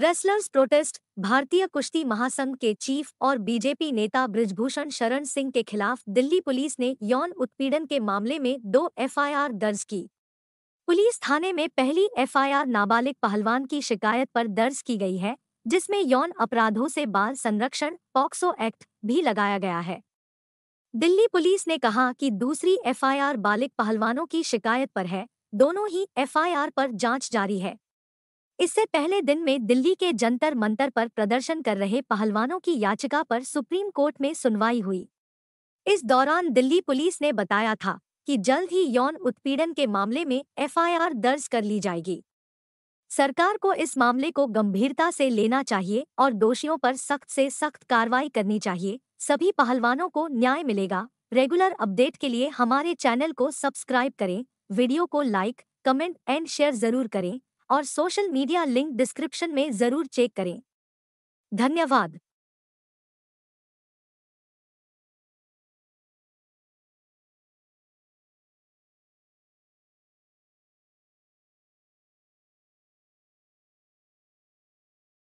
wrestlers protest भारतीय कुश्ती महासंघ के चीफ और बीजेपी नेता ब्रिजभूषण शरण सिंह के खिलाफ दिल्ली पुलिस ने यौन उत्पीड़न के मामले में दो एफआईआर दर्ज की पुलिस थाने में पहली एफआईआर नाबालिग पहलवान की शिकायत पर दर्ज की गई है जिसमें यौन अपराधों से बाल संरक्षण पॉक्सो एक्ट भी लगाया गया है दिल्ली पुलिस ने कहा कि दूसरी एफआईआर बालिक पहलवानों की शिकायत पर है दोनों ही एफआईआर पर जांच जारी है इससे पहले दिन में दिल्ली के जंतर मंतर पर प्रदर्शन कर रहे पहलवानों की याचिका पर सुप्रीम कोर्ट में सुनवाई हुई इस दौरान दिल्ली पुलिस ने बताया था कि जल्द ही यौन उत्पीड़न के मामले में एफआईआर दर्ज कर ली जाएगी सरकार को इस मामले को गंभीरता से लेना चाहिए और दोषियों पर सख्त से सख्त कार्रवाई करनी चाहिए सभी पहलवानों को न्याय मिलेगा रेगुलर अपडेट के लिए हमारे चैनल को सब्सक्राइब करें वीडियो को लाइक कमेंट एंड शेयर जरूर करें और सोशल मीडिया लिंक डिस्क्रिप्शन में जरूर चेक करें धन्यवाद